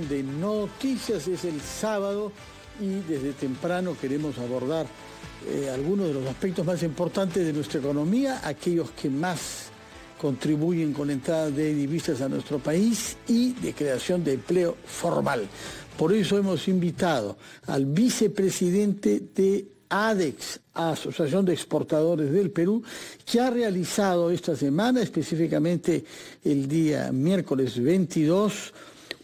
de noticias es el sábado y desde temprano queremos abordar eh, algunos de los aspectos más importantes de nuestra economía, aquellos que más contribuyen con entrada de divisas a nuestro país y de creación de empleo formal. Por eso hemos invitado al vicepresidente de ADEX, Asociación de Exportadores del Perú, que ha realizado esta semana, específicamente el día miércoles 22,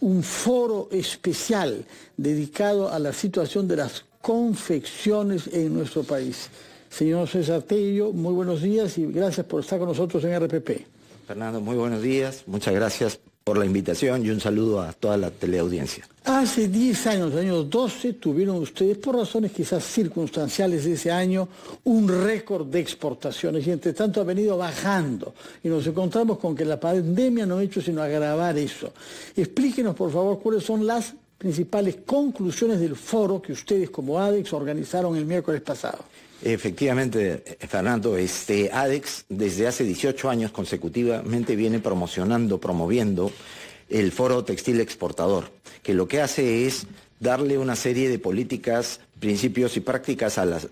un foro especial dedicado a la situación de las confecciones en nuestro país. Señor César Tello, muy buenos días y gracias por estar con nosotros en RPP. Fernando, muy buenos días, muchas gracias por la invitación y un saludo a toda la teleaudiencia. Hace 10 años, año 12, tuvieron ustedes, por razones quizás circunstanciales de ese año, un récord de exportaciones y entre tanto ha venido bajando y nos encontramos con que la pandemia no ha hecho sino agravar eso. Explíquenos, por favor, cuáles son las principales conclusiones del foro que ustedes como ADEX organizaron el miércoles pasado. Efectivamente, Fernando, este, ADEX desde hace 18 años consecutivamente viene promocionando, promoviendo el foro textil exportador, que lo que hace es darle una serie de políticas, principios y prácticas a, las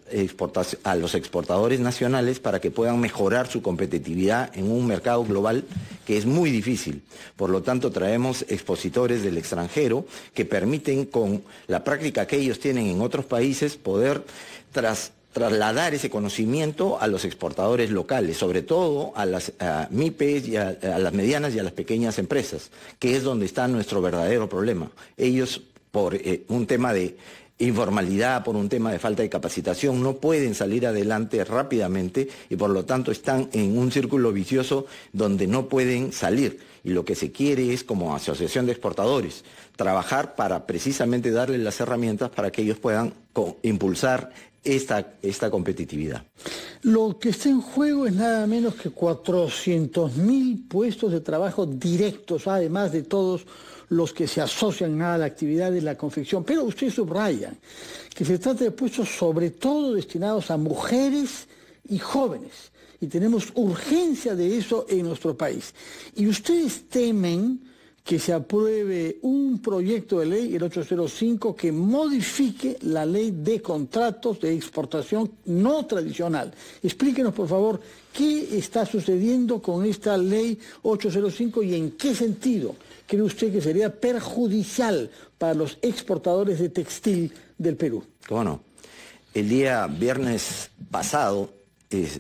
a los exportadores nacionales para que puedan mejorar su competitividad en un mercado global que es muy difícil. Por lo tanto, traemos expositores del extranjero que permiten con la práctica que ellos tienen en otros países poder tras trasladar ese conocimiento a los exportadores locales, sobre todo a las MIPES a, a, las medianas y a las pequeñas empresas, que es donde está nuestro verdadero problema. Ellos por eh, un tema de informalidad, por un tema de falta de capacitación, no pueden salir adelante rápidamente y por lo tanto están en un círculo vicioso donde no pueden salir. Y lo que se quiere es, como Asociación de Exportadores, trabajar para precisamente darles las herramientas para que ellos puedan impulsar esta, esta competitividad. Lo que está en juego es nada menos que 400.000 puestos de trabajo directos, además de todos los que se asocian a la actividad de la confección. Pero ustedes subrayan que se trata de puestos sobre todo destinados a mujeres y jóvenes. Y tenemos urgencia de eso en nuestro país. Y ustedes temen que se apruebe un proyecto de ley, el 805, que modifique la ley de contratos de exportación no tradicional. Explíquenos, por favor, qué está sucediendo con esta ley 805 y en qué sentido cree usted que sería perjudicial para los exportadores de textil del Perú? ¿Cómo no? El día viernes pasado,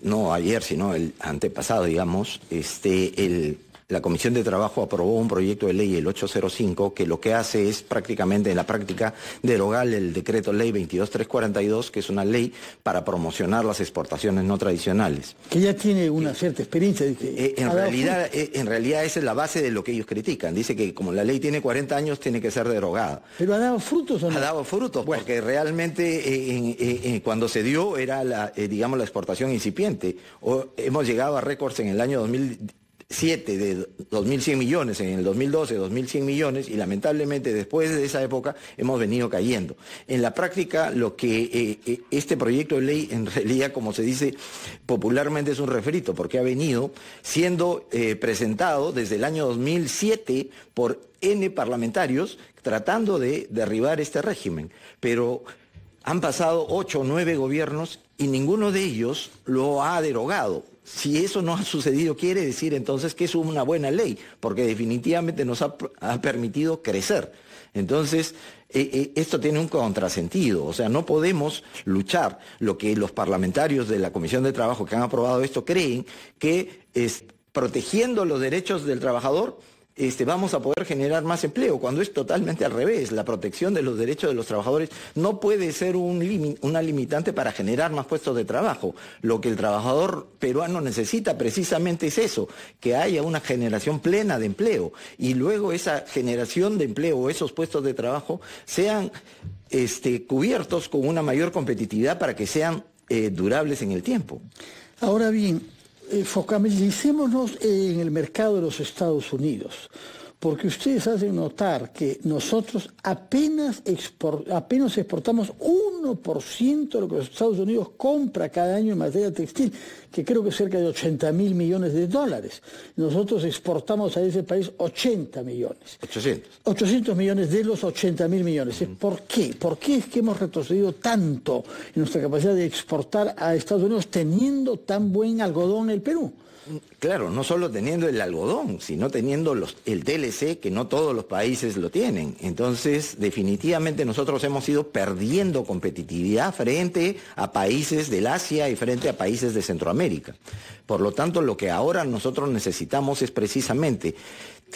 no ayer, sino el antepasado, digamos, este, el la Comisión de Trabajo aprobó un proyecto de ley, el 805, que lo que hace es prácticamente en la práctica derogar el decreto ley 22342, que es una ley para promocionar las exportaciones no tradicionales. Que ya tiene una cierta experiencia. Dice, eh, eh, en, ah, realidad, eh, en realidad esa es la base de lo que ellos critican. Dice que como la ley tiene 40 años, tiene que ser derogada. ¿Pero ha dado frutos o no? Ha dado frutos, porque realmente cuando se dio era, la, digamos, la exportación incipiente. O, hemos llegado a récords en el año 2000 7 de 2.100 millones, en el 2012 2.100 millones, y lamentablemente después de esa época hemos venido cayendo. En la práctica, lo que eh, eh, este proyecto de ley en realidad, como se dice popularmente, es un referito porque ha venido siendo eh, presentado desde el año 2007 por N parlamentarios tratando de derribar este régimen. Pero han pasado 8 o 9 gobiernos y ninguno de ellos lo ha derogado. Si eso no ha sucedido, quiere decir entonces que es una buena ley, porque definitivamente nos ha, permitido crecer. Entonces, eh, eh, esto tiene un contrasentido, o sea, no podemos luchar lo que los parlamentarios de la Comisión de Trabajo que han aprobado esto creen que es protegiendo los derechos del trabajador este, vamos a poder generar más empleo, cuando es totalmente al revés. La protección de los derechos de los trabajadores no puede ser un una limitante para generar más puestos de trabajo. Lo que el trabajador peruano necesita precisamente es eso, que haya una generación plena de empleo y luego esa generación de empleo, o esos puestos de trabajo, sean este, cubiertos con una mayor competitividad para que sean eh, durables en el tiempo. Ahora bien, eh, focabilicémonos en el mercado de los Estados Unidos porque ustedes hacen notar que nosotros apenas, apenas exportamos 1% de lo que los Estados Unidos compra cada año en materia textil, que creo que es cerca de 80 mil millones de dólares. Nosotros exportamos a ese país 80 millones. 800. 800 millones de los 80 mil millones. ¿Por qué? ¿Por qué es que hemos retrocedido tanto en nuestra capacidad de exportar a Estados Unidos teniendo tan buen algodón el Perú? claro, no solo teniendo el algodón, sino teniendo el TLC, que no todos los países lo tienen. Entonces, definitivamente nosotros hemos ido perdiendo competitividad frente a países del Asia y frente a países de Centroamérica. Por lo tanto, lo que ahora nosotros necesitamos es precisamente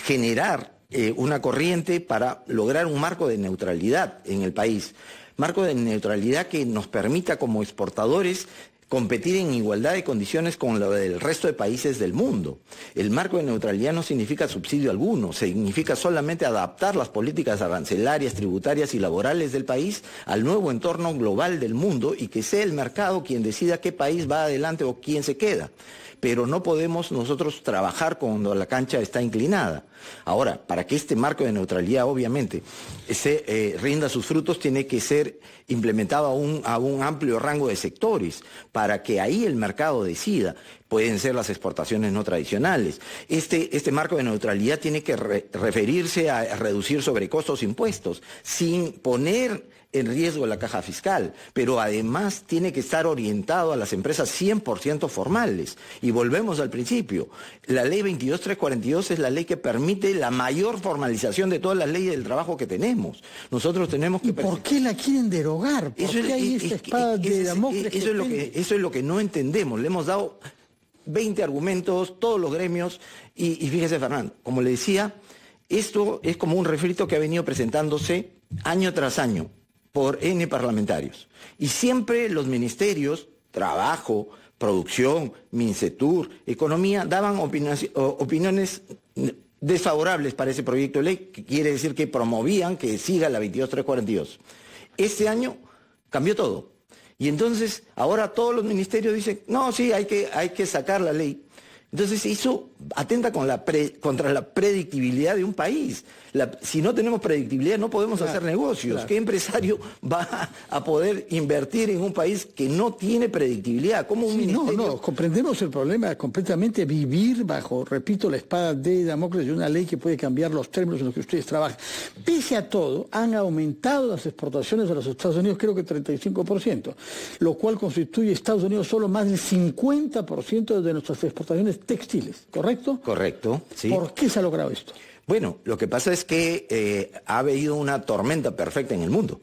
generar eh, una corriente para lograr un marco de neutralidad en el país marco de neutralidad que nos permita como exportadores competir en igualdad de condiciones con la del resto de países del mundo. El marco de neutralidad no significa subsidio alguno, significa solamente adaptar las políticas arancelarias, tributarias y laborales del país al nuevo entorno global del mundo y que sea el mercado quien decida qué país va adelante o quién se queda pero no podemos nosotros trabajar cuando la cancha está inclinada. Ahora, para que este marco de neutralidad, obviamente, se eh, rinda sus frutos, tiene que ser implementado a un amplio rango de sectores, para que ahí el mercado decida pueden ser las exportaciones no tradicionales. Este, este marco de neutralidad tiene que referirse a reducir sobrecostos impuestos sin poner en riesgo la caja fiscal, pero además tiene que estar orientado a las empresas 100% formales. Y volvemos al principio, la ley 22342 es la ley que permite la mayor formalización de todas las leyes del trabajo que tenemos. Nosotros tenemos que... ¿Y ¿Por qué la quieren derogar? ¿Por eso hay esta espada de Damocles? lo que, eso es lo que no entendemos. Le hemos dado 20 argumentos, todos los gremios, y, fíjese Fernando, como le decía, esto es como un refrito que ha venido presentándose año tras año por N parlamentarios. Y siempre los ministerios, trabajo, producción, MINCETUR, economía, daban opiniones desfavorables para ese proyecto de ley, que quiere decir que promovían que siga la 22342. Este año cambió todo. Y entonces ahora todos los ministerios dicen, no, sí, hay que, hay que sacar la ley. Entonces hizo atenta contra la predictibilidad de un país. si no tenemos predictibilidad no podemos hacer negocios. ¿Qué empresario va a poder invertir en un país que no tiene predictibilidad? ¿Cómo un ministerio... No, no, comprendemos el problema completamente. Vivir bajo, repito, la espada de Damocles y una ley que puede cambiar los términos en los que ustedes trabajan. Pese a todo, han aumentado las exportaciones a los Estados Unidos creo que 35%, lo cual constituye Estados Unidos solo más del 50% de nuestras exportaciones textiles, ¿correcto? ¿correcto? sí. ¿Por qué se ha logrado esto? Bueno, lo que pasa es que eh, ha habido una tormenta perfecta en el mundo.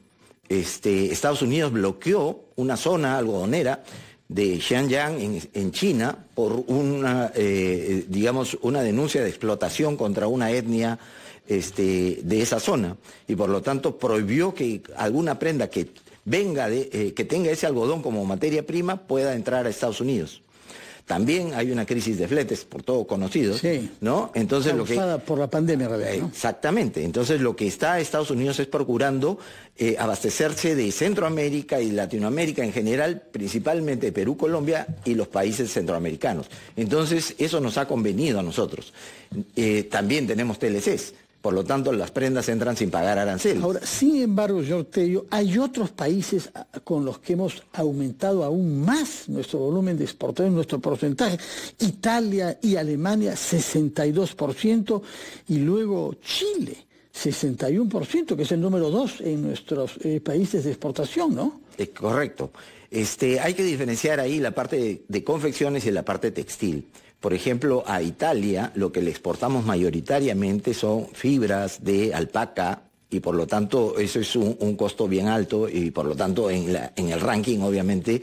Este, Estados Unidos bloqueó una zona algodonera de Xinjiang en, China por una, eh, digamos, una denuncia de explotación contra una etnia este, de esa zona y por lo tanto prohibió que alguna prenda que venga de, eh, que tenga ese algodón como materia prima pueda entrar a Estados Unidos. También hay una crisis de fletes, por todo conocido, sí. ¿no? Entonces lo que por la pandemia, exactamente. Entonces lo que está Estados Unidos es procurando eh, abastecerse de Centroamérica y Latinoamérica en general, principalmente Perú, Colombia y los países centroamericanos. Entonces eso nos ha convenido a nosotros. Eh, también tenemos TLCs, por lo tanto, las prendas entran sin pagar arancel. Ahora, sin embargo, señor Tello, hay otros países ah, con los que hemos aumentado aún más nuestro volumen de exportación, nuestro porcentaje. Italia y Alemania, 62%, y luego Chile, 61%, que es el número dos en nuestros eh, países de exportación, ¿no? Eh, correcto. Este, hay que diferenciar ahí la parte de confecciones y la parte textil. Por ejemplo, a Italia lo que le exportamos mayoritariamente son fibras de alpaca, y por lo tanto eso es un, costo bien alto y por lo tanto en, el ranking obviamente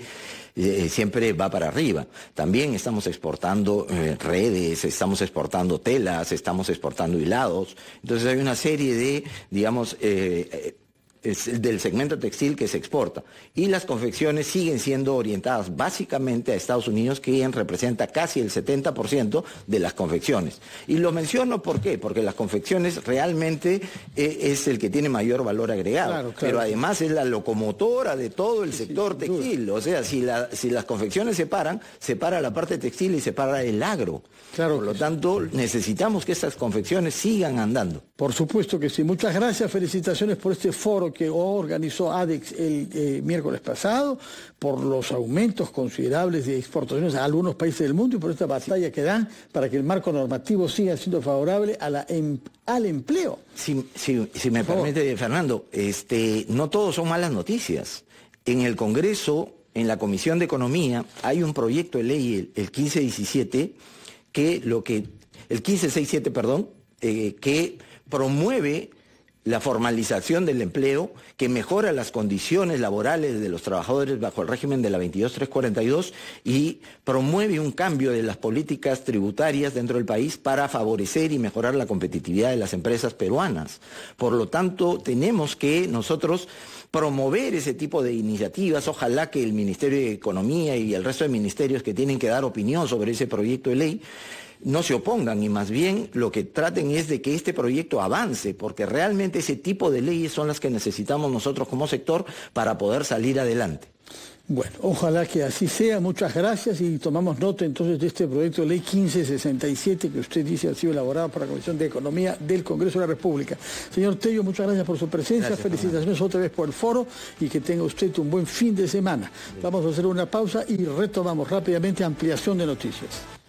eh, siempre va para arriba. También estamos exportando eh, redes, estamos exportando telas, estamos exportando hilados. Entonces hay una serie de, digamos, eh, del segmento textil que se exporta. Y las confecciones siguen siendo orientadas básicamente a Estados Unidos, que que representa casi el 70% de las confecciones. Y lo menciono ¿por qué? Porque las confecciones realmente eh, es el que tiene mayor valor agregado. Pero además es la locomotora de todo el sector textil. O sea, si, si las confecciones se paran, se para la parte textil y se para el agro. Por lo tanto, necesitamos que estas confecciones sigan andando. Por supuesto que sí. Muchas gracias, felicitaciones por este foro que organizó ADEX el eh, miércoles pasado, por los aumentos considerables de exportaciones a algunos países del mundo y por esta batalla que dan para que el marco normativo siga siendo favorable a la em, al empleo. Si, me permite, Fernando, este, no todos son malas noticias. En el Congreso, en la Comisión de Economía, hay un proyecto de ley, el, 1517, que lo que, el 1567, perdón, eh, que promueve la formalización del empleo, que mejora las condiciones laborales de los trabajadores bajo el régimen de la 22342 y promueve un cambio de las políticas tributarias dentro del país para favorecer y mejorar la competitividad de las empresas peruanas. Por lo tanto, tenemos que nosotros promover ese tipo de iniciativas. Ojalá que el Ministerio de Economía y el resto de ministerios que tienen que dar opinión sobre ese proyecto de ley no se opongan y más bien lo que traten es de que este proyecto avance, porque realmente ese tipo de leyes son las que necesitamos nosotros como sector para poder salir adelante. Bueno, ojalá que así sea. Muchas gracias y tomamos nota entonces de este proyecto de ley 1567 que usted dice ha sido elaborado por la Comisión de Economía del Congreso de la República. Señor Tello, muchas gracias por su presencia. Felicitaciones otra vez por el foro y que tenga usted un buen fin de semana. Vamos a hacer una pausa y retomamos rápidamente ampliación de noticias.